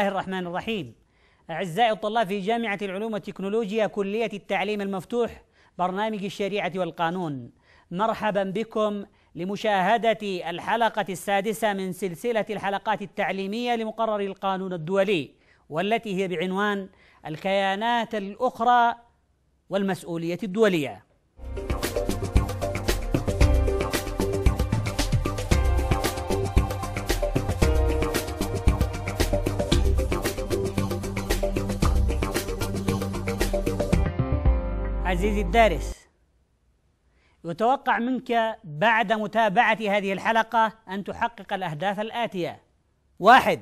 الله الرحمن الرحيم أعزائي الطلاب في جامعة العلوم والتكنولوجيا كلية التعليم المفتوح برنامج الشريعة والقانون مرحبا بكم لمشاهدة الحلقة السادسة من سلسلة الحلقات التعليمية لمقرر القانون الدولي والتي هي بعنوان الكيانات الأخرى والمسؤولية الدولية عزيزي الدارس يتوقع منك بعد متابعة هذه الحلقة أن تحقق الأهداف الآتية: واحد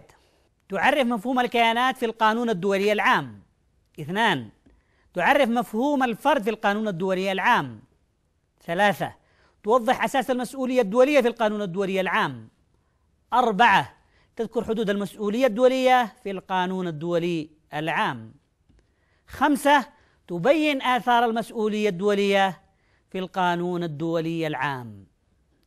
تعرف مفهوم الكيانات في القانون الدولي العام. اثنان تعرف مفهوم الفرد في القانون الدولي العام. ثلاثة توضح أساس المسؤولية الدولية في القانون الدولي العام. أربعة تذكر حدود المسؤولية الدولية في القانون الدولي العام. خمسة تبين آثار المسؤولية الدولية في القانون الدولي العام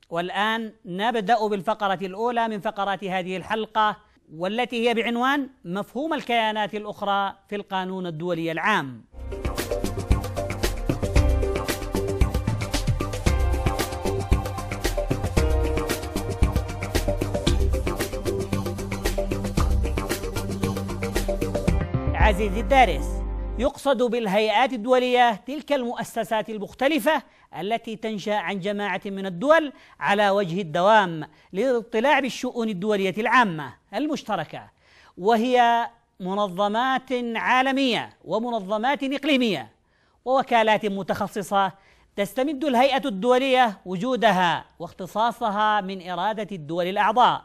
والآن نبدأ بالفقرة الأولى من فقرات هذه الحلقة والتي هي بعنوان مفهوم الكيانات الأخرى في القانون الدولي العام عزيزي الدارس يقصد بالهيئات الدولية تلك المؤسسات المختلفة التي تنشأ عن جماعة من الدول على وجه الدوام للاطلاع بالشؤون الدولية العامة المشتركة وهي منظمات عالمية ومنظمات إقليمية ووكالات متخصصة تستمد الهيئة الدولية وجودها واختصاصها من إرادة الدول الأعضاء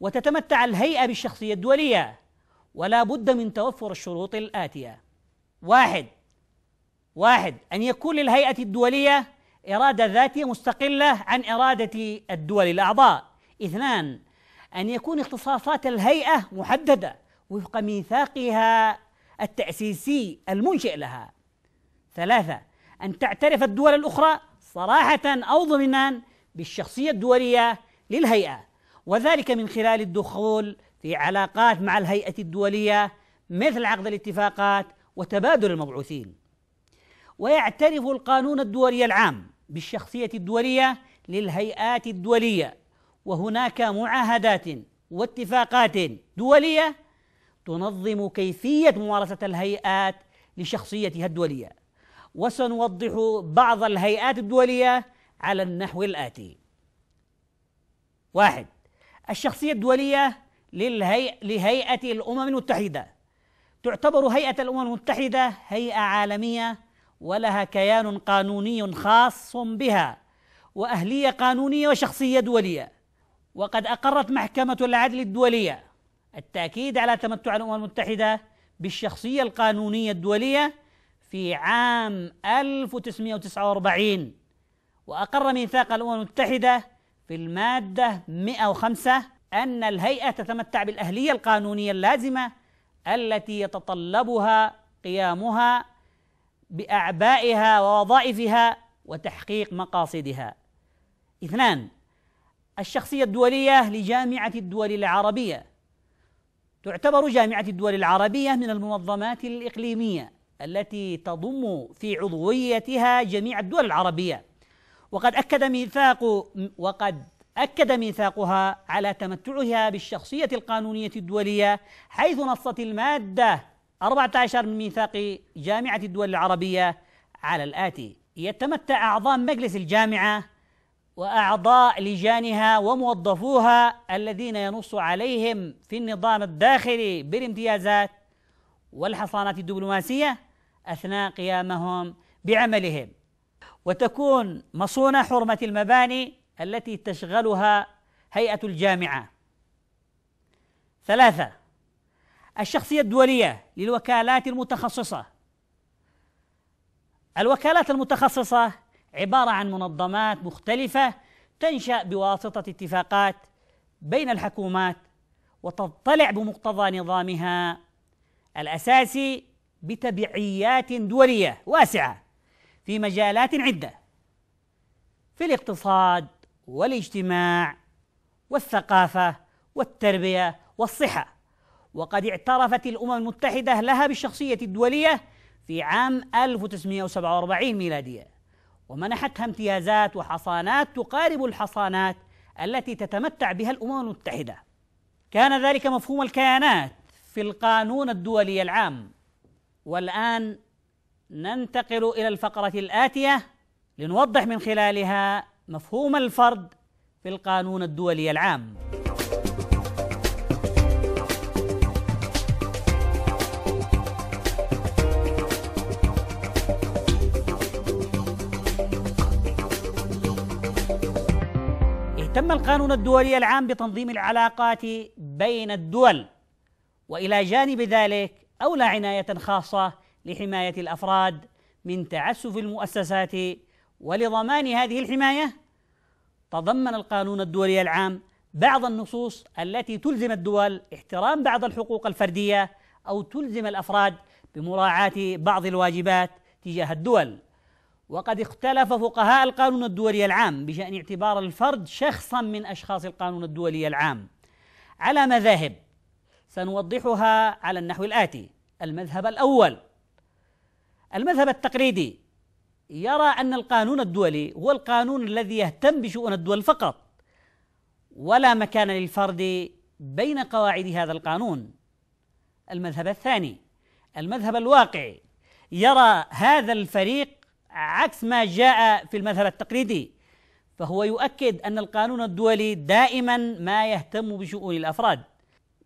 وتتمتع الهيئة بالشخصية الدولية ولا بد من توفر الشروط الآتية واحد واحد أن يكون للهيئة الدولية إرادة ذاتية مستقلة عن إرادة الدول الأعضاء اثنان أن يكون اختصاصات الهيئة محددة وفق ميثاقها التأسيسي المنشئ لها ثلاثة أن تعترف الدول الأخرى صراحة أو ضمنا بالشخصية الدولية للهيئة وذلك من خلال الدخول في علاقات مع الهيئة الدولية مثل عقد الاتفاقات وتبادل المبعوثين ويعترف القانون الدولي العام بالشخصية الدولية للهيئات الدولية وهناك معاهدات واتفاقات دولية تنظم كيفية ممارسة الهيئات لشخصيتها الدولية وسنوضح بعض الهيئات الدولية على النحو الآتي واحد الشخصية الدولية للهيئة لهيئة الأمم المتحدة تعتبر هيئة الأمم المتحدة هيئة عالمية ولها كيان قانوني خاص بها وأهلية قانونية وشخصية دولية وقد أقرت محكمة العدل الدولية التأكيد على تمتع الأمم المتحدة بالشخصية القانونية الدولية في عام 1949 وأقر ميثاق الأمم المتحدة في المادة 105 أن الهيئة تتمتع بالأهلية القانونية اللازمة التي يتطلبها قيامها بأعبائها ووظائفها وتحقيق مقاصدها. اثنان الشخصية الدولية لجامعة الدول العربية تعتبر جامعة الدول العربية من المنظمات الإقليمية التي تضم في عضويتها جميع الدول العربية وقد أكد ميثاق وقد أكد ميثاقها على تمتعها بالشخصية القانونية الدولية حيث نصت المادة 14 من ميثاق جامعة الدول العربية على الآتي يتمتع أعضاء مجلس الجامعة وأعضاء لجانها وموظفوها الذين ينص عليهم في النظام الداخلي بالامتيازات والحصانات الدبلوماسية أثناء قيامهم بعملهم وتكون مصونة حرمة المباني التي تشغلها هيئة الجامعة ثلاثة الشخصية الدولية للوكالات المتخصصة الوكالات المتخصصة عبارة عن منظمات مختلفة تنشأ بواسطة اتفاقات بين الحكومات وتضطلع بمقتضى نظامها الأساسي بتبعيات دولية واسعة في مجالات عدة في الاقتصاد والاجتماع والثقافة والتربية والصحة وقد اعترفت الأمم المتحدة لها بالشخصية الدولية في عام 1947 ميلادية ومنحتها امتيازات وحصانات تقارب الحصانات التي تتمتع بها الأمم المتحدة كان ذلك مفهوم الكيانات في القانون الدولي العام والآن ننتقل إلى الفقرة الآتية لنوضح من خلالها مفهوم الفرد في القانون الدولي العام اهتم القانون الدولي العام بتنظيم العلاقات بين الدول والى جانب ذلك اولى عنايه خاصه لحمايه الافراد من تعسف المؤسسات ولضمان هذه الحماية تضمن القانون الدولي العام بعض النصوص التي تلزم الدول احترام بعض الحقوق الفردية أو تلزم الأفراد بمراعاة بعض الواجبات تجاه الدول وقد اختلف فقهاء القانون الدولي العام بشأن اعتبار الفرد شخصا من أشخاص القانون الدولي العام على مذاهب سنوضحها على النحو الآتي المذهب الأول المذهب التقليدي يرى أن القانون الدولي هو القانون الذي يهتم بشؤون الدول فقط ولا مكان للفرد بين قواعد هذا القانون المذهب الثاني المذهب الواقعي يرى هذا الفريق عكس ما جاء في المذهب التقليدي فهو يؤكد ان القانون الدولي دائما ما يهتم بشؤون الافراد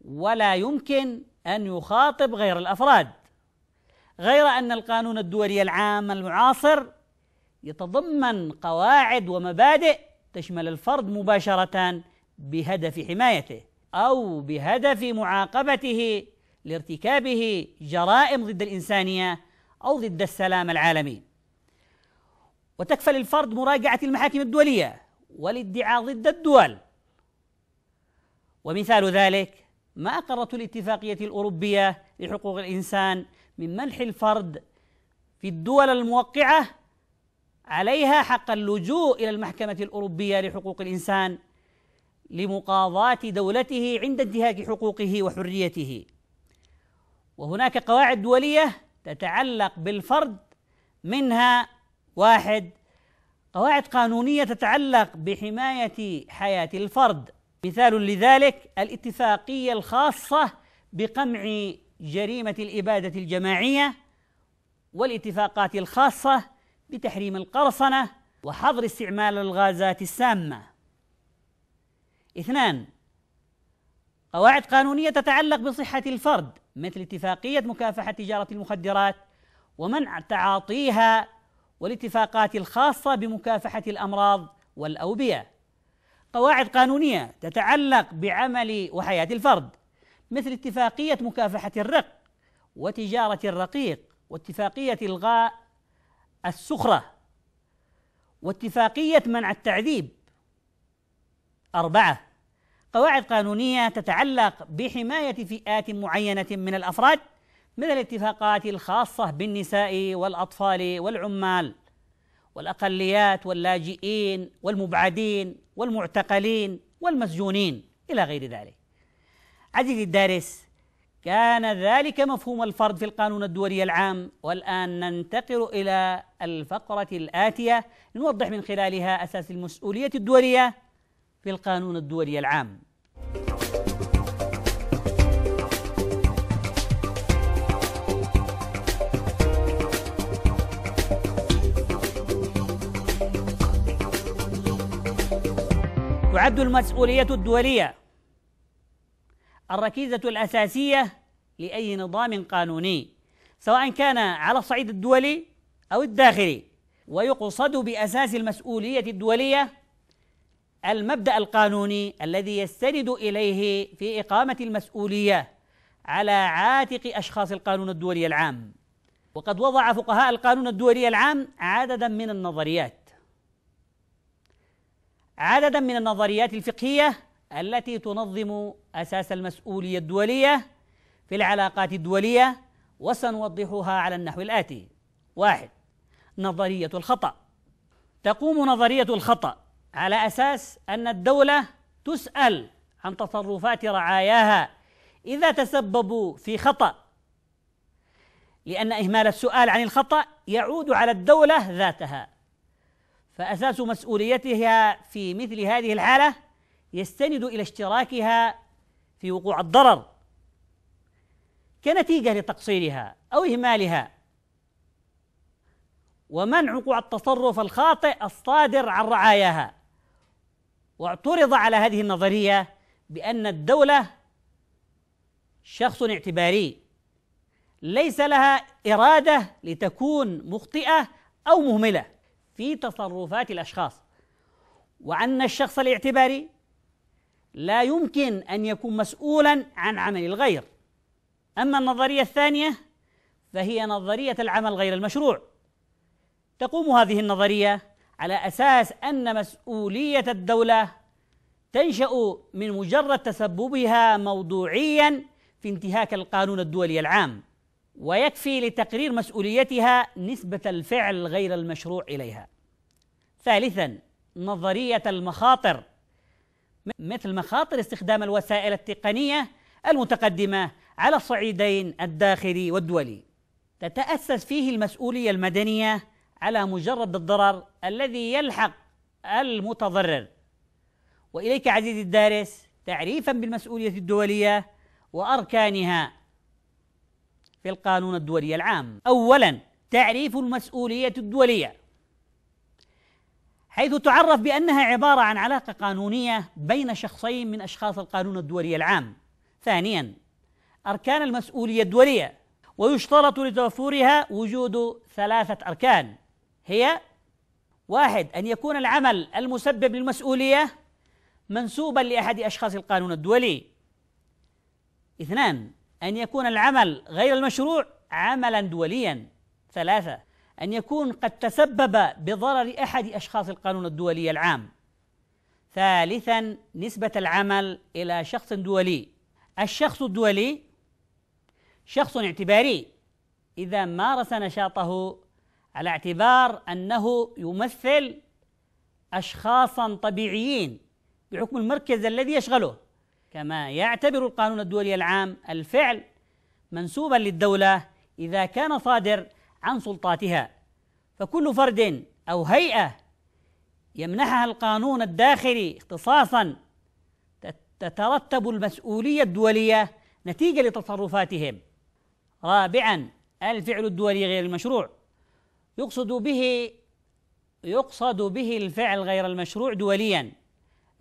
ولا يمكن ان يخاطب غير الافراد غير ان القانون الدولي العام المعاصر يتضمن قواعد ومبادئ تشمل الفرد مباشرة بهدف حمايته أو بهدف معاقبته لارتكابه جرائم ضد الإنسانية أو ضد السلام العالمي وتكفل الفرد مراجعة المحاكم الدولية والادعاء ضد الدول ومثال ذلك ما أقرته الاتفاقية الأوروبية لحقوق الإنسان من منح الفرد في الدول الموقعة عليها حق اللجوء إلى المحكمة الأوروبية لحقوق الإنسان لمقاضاة دولته عند انتهاك حقوقه وحريته وهناك قواعد دولية تتعلق بالفرد منها واحد قواعد قانونية تتعلق بحماية حياة الفرد مثال لذلك الاتفاقية الخاصة بقمع جريمة الإبادة الجماعية والاتفاقات الخاصة بتحريم القرصنة وحظر استعمال الغازات السامة. اثنان قواعد قانونية تتعلق بصحة الفرد مثل اتفاقية مكافحة تجارة المخدرات ومنع تعاطيها والاتفاقات الخاصة بمكافحة الأمراض والأوبية. قواعد قانونية تتعلق بعمل وحياة الفرد مثل اتفاقية مكافحة الرق وتجارة الرقيق واتفاقية إلغاء السخرة واتفاقية منع التعذيب أربعة قواعد قانونية تتعلق بحماية فئات معينة من الأفراد من الاتفاقات الخاصة بالنساء والأطفال والعمال والأقليات واللاجئين والمبعدين والمعتقلين والمسجونين إلى غير ذلك عزيزي الدارس كان ذلك مفهوم الفرد في القانون الدولي العام والآن ننتقل إلى الفقرة الآتية لنوضح من خلالها أساس المسؤولية الدولية في القانون الدولي العام تعد المسؤولية الدولية الركيزة الأساسية لأي نظام قانوني سواء كان على الصعيد الدولي أو الداخلي ويقصد بأساس المسؤولية الدولية المبدأ القانوني الذي يستند إليه في إقامة المسؤولية على عاتق أشخاص القانون الدولي العام وقد وضع فقهاء القانون الدولي العام عددا من النظريات عددا من النظريات الفقهيه التي تنظم أساس المسؤولية الدولية في العلاقات الدولية وسنوضحها على النحو الآتي واحد نظرية الخطأ تقوم نظرية الخطأ على أساس أن الدولة تسأل عن تصرفات رعاياها إذا تسببوا في خطأ لأن إهمال السؤال عن الخطأ يعود على الدولة ذاتها فأساس مسؤوليتها في مثل هذه الحالة يستند إلى اشتراكها في وقوع الضرر كنتيجة لتقصيرها أو إهمالها ومنع وقوع التصرف الخاطئ الصادر عن رعاياها واعترض على هذه النظرية بأن الدولة شخص اعتباري ليس لها إرادة لتكون مخطئة أو مهملة في تصرفات الأشخاص وأن الشخص الاعتباري لا يمكن أن يكون مسؤولا عن عمل الغير أما النظرية الثانية فهي نظرية العمل غير المشروع تقوم هذه النظرية على أساس أن مسؤولية الدولة تنشأ من مجرد تسببها موضوعيا في انتهاك القانون الدولي العام ويكفي لتقرير مسؤوليتها نسبة الفعل غير المشروع إليها ثالثا نظرية المخاطر مثل مخاطر استخدام الوسائل التقنية المتقدمة على الصعيدين الداخلي والدولي تتأسس فيه المسؤولية المدنية على مجرد الضرر الذي يلحق المتضرر وإليك عزيزي الدارس تعريفا بالمسؤولية الدولية وأركانها في القانون الدولي العام أولا تعريف المسؤولية الدولية حيث تعرف بأنها عبارة عن علاقة قانونية بين شخصين من أشخاص القانون الدولي العام ثانيا أركان المسؤولية الدولية ويشترط لتوفرها وجود ثلاثة أركان هي واحد أن يكون العمل المسبب للمسؤولية منسوبا لأحد أشخاص القانون الدولي اثنان أن يكون العمل غير المشروع عملا دوليا ثلاثة أن يكون قد تسبب بضرر أحد أشخاص القانون الدولي العام ثالثا نسبة العمل إلى شخص دولي الشخص الدولي شخص اعتباري إذا مارس نشاطه على اعتبار أنه يمثل أشخاصا طبيعيين بحكم المركز الذي يشغله كما يعتبر القانون الدولي العام الفعل منسوبا للدولة إذا كان صادر عن سلطاتها فكل فرد او هيئه يمنحها القانون الداخلي اختصاصا تترتب المسؤوليه الدوليه نتيجه لتصرفاتهم رابعا الفعل الدولي غير المشروع يقصد به يقصد به الفعل غير المشروع دوليا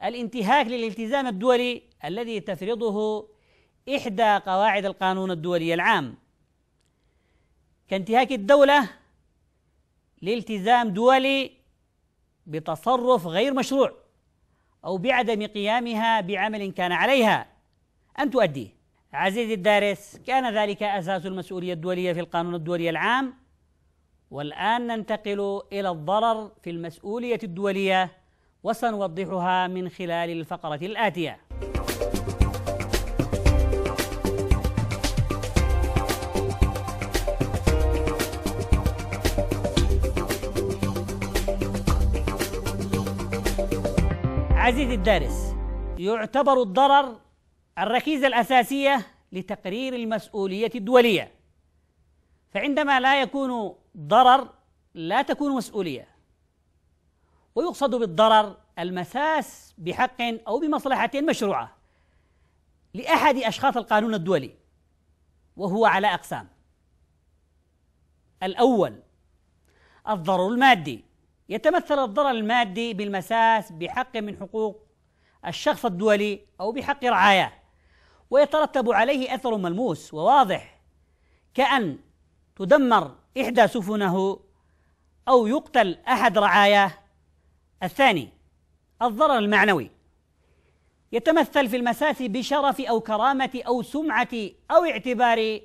الانتهاك للالتزام الدولي الذي تفرضه إحدى قواعد القانون الدولي العام كانتهاك الدولة لالتزام دولي بتصرف غير مشروع أو بعدم قيامها بعمل كان عليها أن تؤديه عزيزي الدارس كان ذلك أساس المسؤولية الدولية في القانون الدولي العام والآن ننتقل إلى الضرر في المسؤولية الدولية وسنوضحها من خلال الفقرة الآتية عزيزي الدارس يعتبر الضرر الركيزة الأساسية لتقرير المسؤولية الدولية فعندما لا يكون ضرر لا تكون مسؤولية ويقصد بالضرر المساس بحق أو بمصلحة مشروعة لأحد أشخاص القانون الدولي وهو على أقسام الأول الضرر المادي يتمثل الضرر المادي بالمساس بحق من حقوق الشخص الدولي أو بحق رعاياه ويترتب عليه أثر ملموس وواضح كأن تدمر إحدى سفنه أو يقتل أحد رعاياه الثاني الضرر المعنوي يتمثل في المساس بشرف أو كرامة أو سمعة أو اعتبار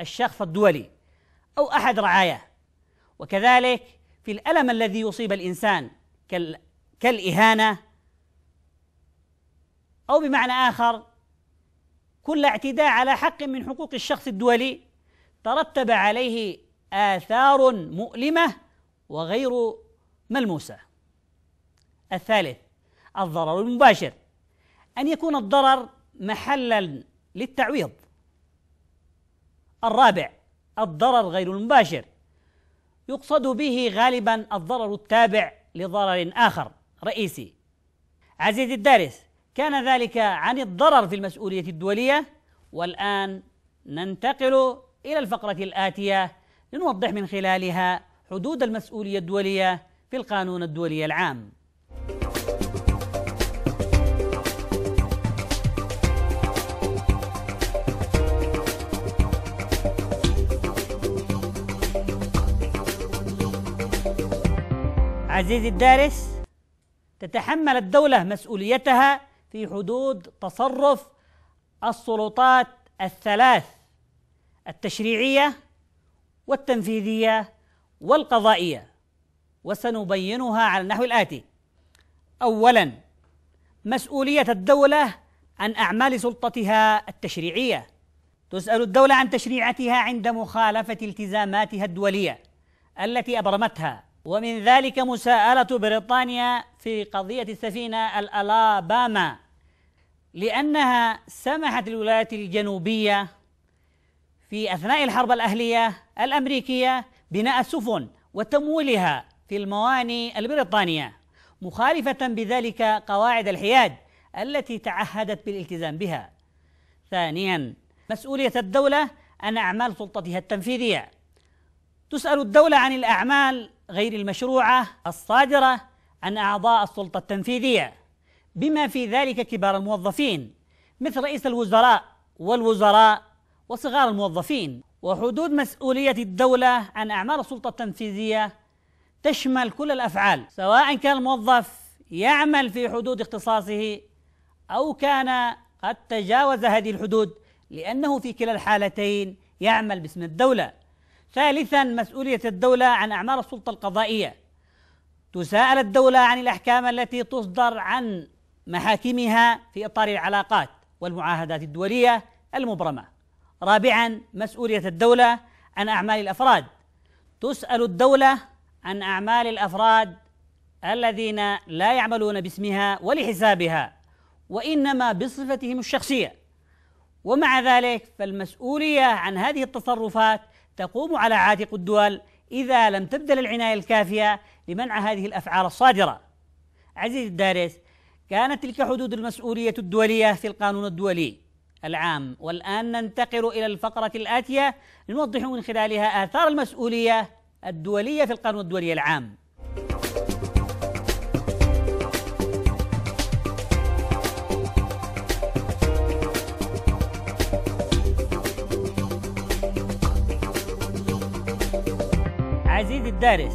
الشخص الدولي أو أحد رعاياه وكذلك في الألم الذي يصيب الإنسان كالإهانة أو بمعنى آخر كل اعتداء على حق من حقوق الشخص الدولي ترتب عليه آثار مؤلمة وغير ملموسة. الثالث الضرر المباشر أن يكون الضرر محلا للتعويض. الرابع الضرر غير المباشر يقصد به غالبا الضرر التابع لضرر آخر رئيسي عزيزي الدارس كان ذلك عن الضرر في المسؤولية الدولية والآن ننتقل إلى الفقرة الآتية لنوضح من خلالها حدود المسؤولية الدولية في القانون الدولي العام عزيزي الدارس تتحمل الدولة مسؤوليتها في حدود تصرف السلطات الثلاث التشريعية والتنفيذية والقضائية وسنبينها على النحو الآتي أولا مسؤولية الدولة عن أعمال سلطتها التشريعية تسأل الدولة عن تشريعاتها عند مخالفة التزاماتها الدولية التي أبرمتها ومن ذلك مساءلة بريطانيا في قضية السفينة الألاباما لأنها سمحت للولايات الجنوبية في أثناء الحرب الأهلية الأمريكية بناء السفن وتمويلها في الموانئ البريطانية مخالفة بذلك قواعد الحياد التي تعهدت بالالتزام بها. ثانيا مسؤولية الدولة عن أعمال سلطتها التنفيذية. تسأل الدولة عن الأعمال غير المشروعة الصادرة عن أعضاء السلطة التنفيذية بما في ذلك كبار الموظفين مثل رئيس الوزراء والوزراء وصغار الموظفين وحدود مسؤولية الدولة عن أعمال السلطة التنفيذية تشمل كل الأفعال سواء كان الموظف يعمل في حدود اختصاصه أو كان قد تجاوز هذه الحدود لأنه في كلا الحالتين يعمل باسم الدولة ثالثا مسؤولية الدولة عن أعمال السلطة القضائية تساءل الدولة عن الأحكام التي تصدر عن محاكمها في إطار العلاقات والمعاهدات الدولية المبرمة رابعا مسؤولية الدولة عن أعمال الأفراد تسأل الدولة عن أعمال الأفراد الذين لا يعملون باسمها ولحسابها وإنما بصفتهم الشخصية ومع ذلك فالمسؤولية عن هذه التصرفات تقوم على عاتق الدول إذا لم تبذل العناية الكافية لمنع هذه الأفعال الصادرة عزيزي الدارس كانت تلك حدود المسؤولية الدولية في القانون الدولي العام والآن ننتقل إلى الفقرة الآتية لنوضح من خلالها آثار المسؤولية الدولية في القانون الدولي العام عزيزي الدارس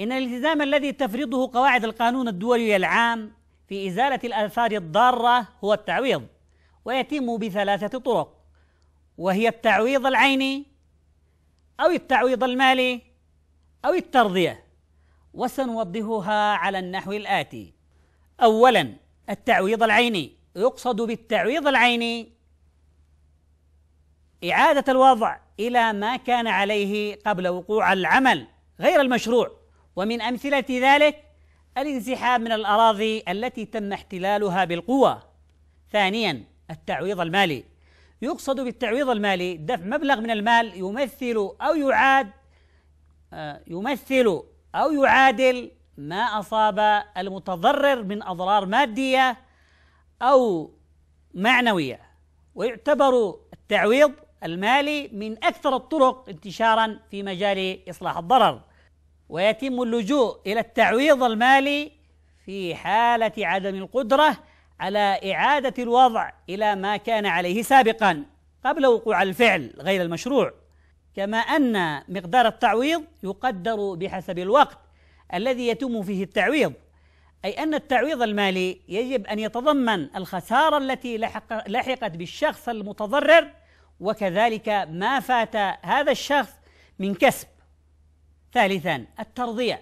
إن الالتزام الذي تفرضه قواعد القانون الدولي العام في إزالة الآثار الضارة هو التعويض ويتم بثلاثة طرق وهي التعويض العيني أو التعويض المالي أو الترضية وسنوضحها على النحو الآتي أولا التعويض العيني يقصد بالتعويض العيني إعادة الوضع الى ما كان عليه قبل وقوع العمل غير المشروع ومن امثله ذلك الانسحاب من الاراضي التي تم احتلالها بالقوه ثانيا التعويض المالي يقصد بالتعويض المالي دفع مبلغ من المال يمثل او يعاد آه، يمثل او يعادل ما اصاب المتضرر من اضرار ماديه او معنويه ويعتبر التعويض المالي من أكثر الطرق انتشارا في مجال إصلاح الضرر ويتم اللجوء إلى التعويض المالي في حالة عدم القدرة على إعادة الوضع إلى ما كان عليه سابقا قبل وقوع الفعل غير المشروع كما أن مقدار التعويض يقدر بحسب الوقت الذي يتم فيه التعويض أي أن التعويض المالي يجب أن يتضمن الخسارة التي لحقت بالشخص المتضرر وكذلك ما فات هذا الشخص من كسب ثالثا الترضيع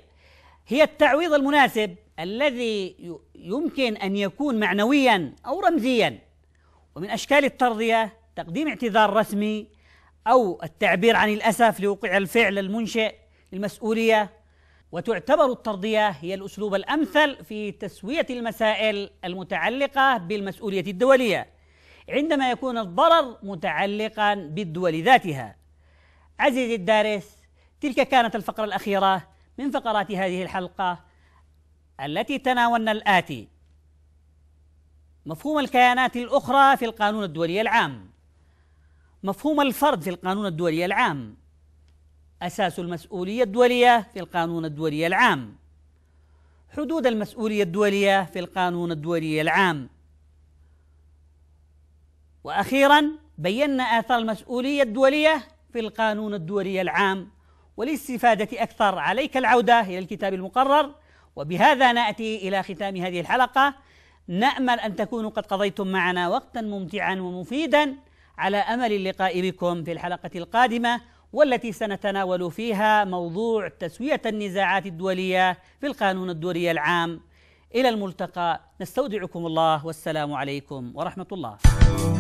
هي التعويض المناسب الذي يمكن ان يكون معنويا او رمزيا ومن اشكال الترضيه تقديم اعتذار رسمي او التعبير عن الاسف لوقوع الفعل المنشئ المسؤوليه وتعتبر الترضيه هي الاسلوب الامثل في تسويه المسائل المتعلقه بالمسؤوليه الدوليه عندما يكون الضرر متعلقا بالدول ذاتها عزيزي الدارس تلك كانت الفقرة الأخيرة من فقرات هذه الحلقة التي تناولنا الآتي مفهوم الكيانات الأخرى في القانون الدولي العام مفهوم الفرد في القانون الدولي العام أساس المسؤولية الدولية في القانون الدولي العام حدود المسؤولية الدولية في القانون الدولي العام واخيرا بينا اثار المسؤوليه الدوليه في القانون الدولي العام ولاستفاده اكثر عليك العوده الى الكتاب المقرر وبهذا ناتي الى ختام هذه الحلقه نامل ان تكونوا قد قضيتم معنا وقتا ممتعا ومفيدا على امل اللقاء بكم في الحلقه القادمه والتي سنتناول فيها موضوع تسويه النزاعات الدوليه في القانون الدولي العام الى الملتقى نستودعكم الله والسلام عليكم ورحمه الله